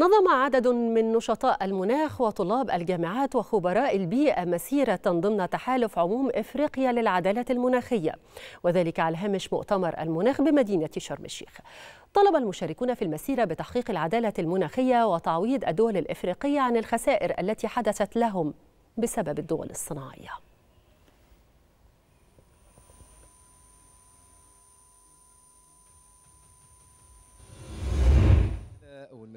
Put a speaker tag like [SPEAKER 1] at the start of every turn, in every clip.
[SPEAKER 1] نظم عدد من نشطاء المناخ وطلاب الجامعات وخبراء البيئة مسيرة ضمن تحالف عموم إفريقيا للعدالة المناخية وذلك على هامش مؤتمر المناخ بمدينة شرم الشيخ طلب المشاركون في المسيرة بتحقيق العدالة المناخية وتعويض الدول الإفريقية عن الخسائر التي حدثت لهم بسبب الدول الصناعيه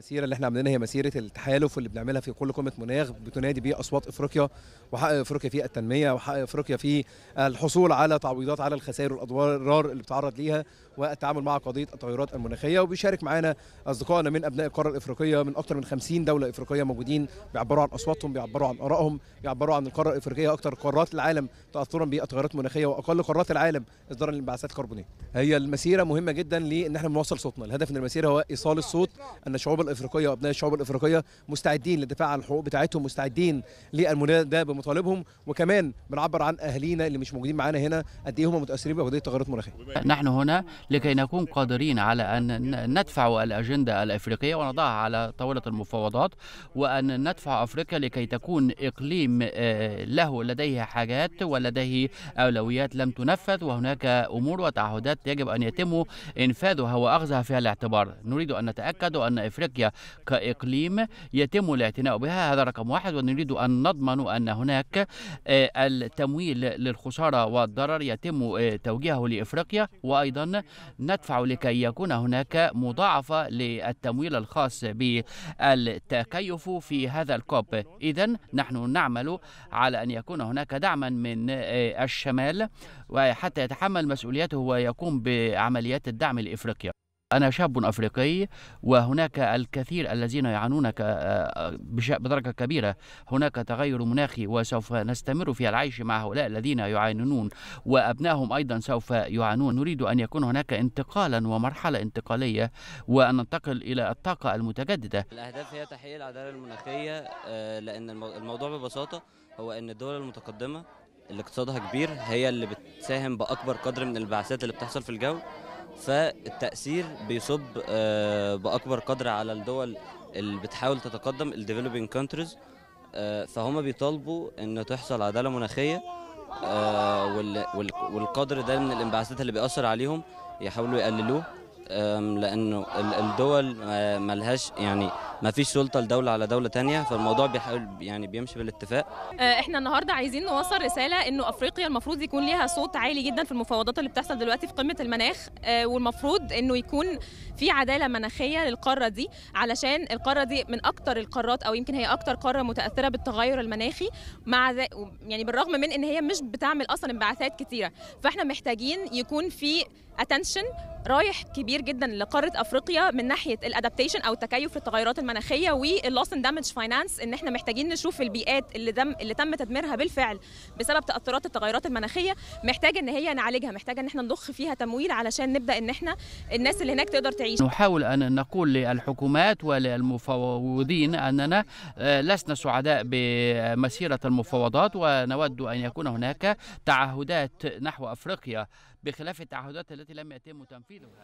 [SPEAKER 2] المسيره اللي احنا عاملينها هي مسيره التحالف اللي بنعملها في كل قمه مناخ بتنادي بيه اصوات افريقيا وحق افريقيا في التنميه وحق افريقيا في الحصول على تعويضات على الخسائر والاضرار اللي بتعرض ليها والتعامل مع قضيه التغيرات المناخيه وبيشارك معانا اصدقائنا من ابناء القاره الافريقيه من اكثر من 50 دوله افريقيه موجودين بيعبروا عن اصواتهم بيعبروا عن ارائهم بيعبروا عن القاره الافريقيه اكثر قارات العالم تاثرا بالتغيرات المناخيه واقل قارات العالم اصدارا للانبعاثات الكربونيه هي المسيره مهمه جدا لان احنا بنوصل صوتنا الهدف من المسيره هو ايصال الصوت ان شعوب الافريقيه وابناء الشعوب الافريقيه مستعدين للدفاع عن الحقوق بتاعتهم مستعدين للمنادى بمطالبهم وكمان بنعبر عن اهالينا اللي مش موجودين معانا هنا قد ايه هم متاثرين بقضيه التغيرات المناخيه
[SPEAKER 1] نحن هنا لكي نكون قادرين على ان ندفع الاجنده الافريقيه ونضعها على طاوله المفاوضات وان ندفع افريقيا لكي تكون اقليم آه، له لديه حاجات ولديه اولويات لم تنفذ وهناك امور وتعهدات يجب ان يتم انفاذها واخذها في الاعتبار نريد ان نتاكد ان افريقيا كاقليم يتم الاعتناء بها هذا رقم واحد ونريد ان نضمن ان هناك آه، التمويل للخساره والضرر يتم آه، توجيهه لافريقيا وايضا ندفع لكي يكون هناك مضاعفه للتمويل الخاص بالتكيف في هذا الكوب اذا نحن نعمل على ان يكون هناك دعما من آه، الشمال وحتى يتحمل مسؤوليته ويقوم بعمليات الدعم لافريقيا أنا شاب أفريقي وهناك الكثير الذين يعانون آه، بدرجة كبيرة هناك تغير مناخي وسوف نستمر في العيش مع هؤلاء الذين يعانون وأبنائهم أيضا سوف يعانون نريد أن يكون هناك انتقالا ومرحلة انتقالية وأن ننتقل إلى الطاقة المتجددة
[SPEAKER 3] الأهداف هي تحقيق العدالة المناخية آه، لأن الموضوع ببساطة هو أن الدول المتقدمة اللي اقتصادها كبير هي اللي بتساهم بأكبر قدر من الانبعاثات اللي بتحصل في الجو فالتاثير بيصب آه، باكبر قدر على الدول اللي بتحاول تتقدم الديفلوبينج كونتريز فهم بيطالبوا ان تحصل عداله مناخيه آه، والقدر ده من الانبعاثات اللي بيأثر عليهم يحاولوا يقللوه لانه الدول ملهاش يعني ما فيش سلطه لدوله على دوله تانية فالموضوع بيحاول يعني بيمشي بالاتفاق
[SPEAKER 4] آه، احنا النهارده عايزين نوصل رساله انه افريقيا المفروض يكون ليها صوت عالي جدا في المفاوضات اللي بتحصل دلوقتي في قمه المناخ آه، والمفروض انه يكون في عداله مناخيه للقاره دي علشان القاره دي من اكتر القارات او يمكن هي اكتر قاره متاثره بالتغير المناخي مع يعني بالرغم من ان هي مش بتعمل اصلا انبعاثات كتيره فاحنا محتاجين يكون في اتنشن رايح كبير جدا لقاره افريقيا من ناحيه الادابتيشن او التكيف للتغيرات المناخيه المناخيه واللوس اند دامج فاينانس ان احنا محتاجين نشوف البيئات اللي دم اللي تم تدميرها بالفعل بسبب تاثرات التغيرات المناخيه محتاج ان هي نعالجها محتاجه ان احنا نضخ فيها تمويل علشان نبدا ان احنا الناس اللي هناك تقدر تعيش
[SPEAKER 1] نحاول ان نقول للحكومات وللمفوضين اننا آه، لسنا سعداء بمسيره المفاوضات ونود ان يكون هناك تعهدات نحو افريقيا بخلاف التعهدات التي لم يتم تنفيذها